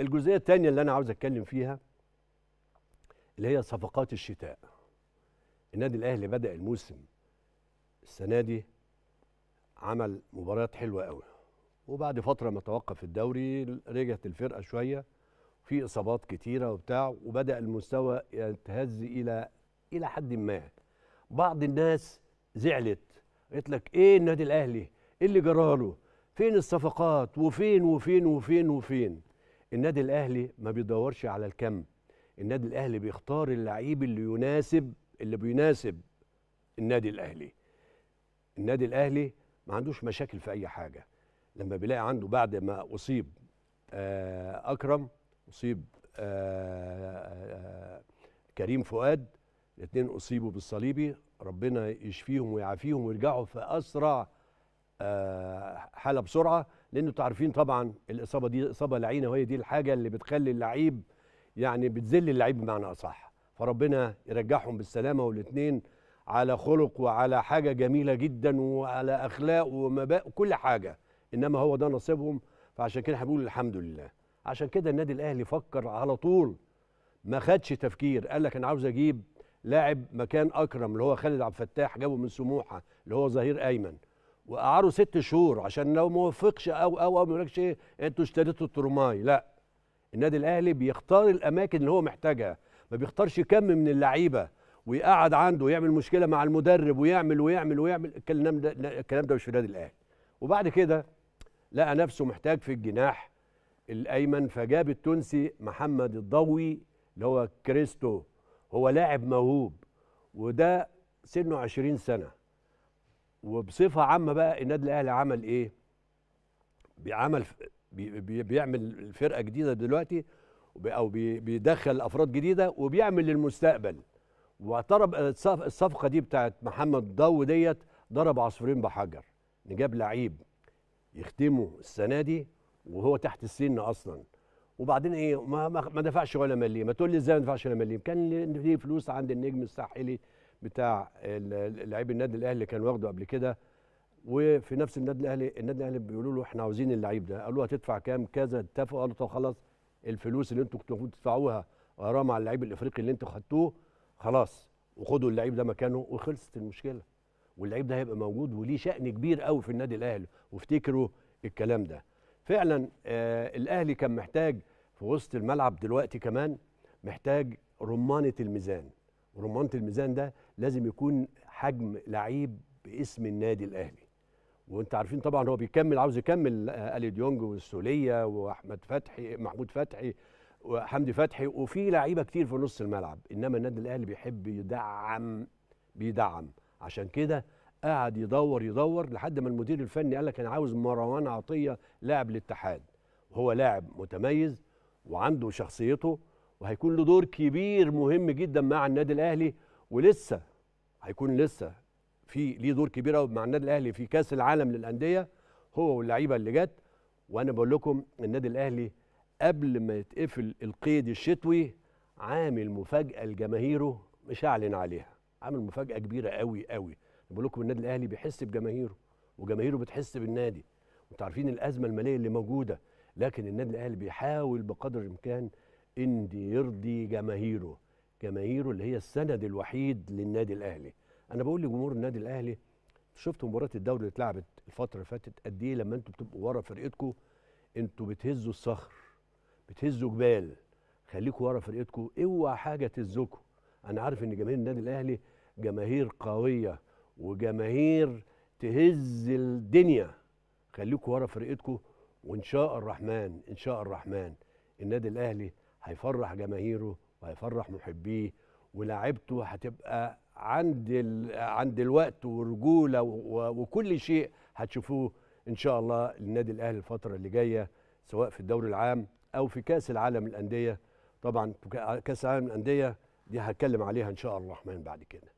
الجزئيه الثانيه اللي انا عاوز اتكلم فيها اللي هي صفقات الشتاء النادي الاهلي بدا الموسم السنه دي عمل مباريات حلوه قوي وبعد فتره ما توقف الدوري رجعت الفرقه شويه في اصابات كتيره وبتاع وبدا المستوى يتهز الى الى حد ما بعض الناس زعلت قالت لك ايه النادي الاهلي ايه اللي جراله فين الصفقات وفين وفين وفين وفين النادي الاهلي ما بيدورش على الكم النادي الاهلي بيختار اللعيب اللي يناسب اللي بيناسب النادي الاهلي النادي الاهلي ما عندوش مشاكل في اي حاجه لما بيلاقي عنده بعد ما اصيب آه، اكرم اصيب آه، آه، كريم فؤاد الاثنين اصيبوا بالصليبي ربنا يشفيهم ويعافيهم ويرجعوا في اسرع آه، حاله بسرعه لان انتوا عارفين طبعا الاصابه دي اصابه لعينه وهي دي الحاجه اللي بتخلي اللعيب يعني بتذل اللعيب بمعنى اصح فربنا يرجعهم بالسلامه والاثنين على خلق وعلى حاجه جميله جدا وعلى اخلاق ومبادئ وكل حاجه انما هو ده نصيبهم فعشان كده هنقول الحمد لله عشان كده النادي الاهلي فكر على طول ما خدش تفكير قال لك انا عاوز اجيب لاعب مكان اكرم اللي هو خالد عبد الفتاح جابه من سموحه اللي هو ظهير ايمن وقعدوا ست شهور عشان لو ما وافقش او او او ما يقولكش ايه انتوا اشتريتوا الترماي لا النادي الاهلي بيختار الاماكن اللي هو محتاجها ما بيختارش كم من اللعيبه ويقعد عنده ويعمل مشكله مع المدرب ويعمل ويعمل ويعمل الكلام ده الكلام ده مش في النادي الاهلي وبعد كده لقى نفسه محتاج في الجناح الايمن فجاب التونسي محمد الضوي اللي هو كريستو هو لاعب موهوب وده سنه 20 سنه وبصفه عامه بقى النادي الاهلي عمل ايه بيعمل بي بيعمل فرقه جديده دلوقتي او بيدخل افراد جديده وبيعمل للمستقبل واعترف الصفقه دي بتاعت محمد ضو ديت ضرب عصفورين بحجر نجاب لعيب يختمه السنه دي وهو تحت السن اصلا وبعدين ايه ما, ما دفعش ولا مليم ما تقول لي ازاي ما دفعش ولا مليم كان ليه فلوس عند النجم الساحلي بتاع لعيب النادي الاهلي كان واخده قبل كده وفي نفس النادي الاهلي النادي الاهلي بيقولوا له احنا عاوزين اللعيب ده قالوا له هتدفع كام كذا اتفقوا قالوا طب خلاص الفلوس اللي انتوا كنتوا تدفعوها غرام على اللعيب الافريقي اللي انتوا خدتوه خلاص وخدوا اللعيب ده مكانه وخلصت المشكله واللعيب ده هيبقى موجود وليه شأن كبير قوي في النادي الاهلي وافتكروا الكلام ده فعلا آه الاهلي كان محتاج في وسط الملعب دلوقتي كمان محتاج رمانه الميزان رمانه الميزان ده لازم يكون حجم لعيب باسم النادي الاهلي وانت عارفين طبعا هو بيكمل عاوز يكمل آه، الي ديونج والسوليه واحمد فتحي محمود فتحي وحمدي فتحي وفي لعيبه كتير في نص الملعب انما النادي الاهلي بيحب يدعم بيدعم عشان كده قعد يدور يدور لحد ما المدير الفني قال لك انا عاوز مروان عطيه لاعب الاتحاد وهو لاعب متميز وعنده شخصيته وهيكون له دور كبير مهم جدا مع النادي الاهلي ولسه هيكون لسه في ليه دور كبير قوي مع النادي الاهلي في كاس العالم للانديه هو واللعيبه اللي جت وانا بقول لكم النادي الاهلي قبل ما يتقفل القيد الشتوي عامل مفاجاه لجماهيره مش هعلن عليها عامل مفاجاه كبيره قوي قوي بقول لكم النادي الاهلي بيحس بجماهيره وجماهيره بتحس بالنادي وانتوا عارفين الازمه الماليه اللي موجوده لكن النادي الاهلي بيحاول بقدر الامكان اندي يرضي جماهيره جماهيره اللي هي السند الوحيد للنادي الاهلي انا بقول لجمهور النادي الاهلي شفتوا مباراه الدوري اللي اتلعبت الفتره اللي فاتت قد ايه لما انتوا بتبقوا ورا فرقتكم انتوا بتهزوا الصخر بتهزوا جبال خليكوا ورا فرقتكم اوعى حاجه تهزكم انا عارف ان جماهير النادي الاهلي جماهير قويه وجماهير تهز الدنيا خليكوا ورا فرقتكم وان شاء الرحمن ان شاء الرحمن النادي الاهلي هيفرح جماهيره وهيفرح محبيه ولاعيبته هتبقى عند ال... عند الوقت ورجوله و... وكل شيء هتشوفوه ان شاء الله النادي الاهلي الفتره اللي جايه سواء في الدوري العام او في كاس العالم الانديه طبعا كاس العالم الانديه دي هتكلم عليها ان شاء الله الرحمن بعد كده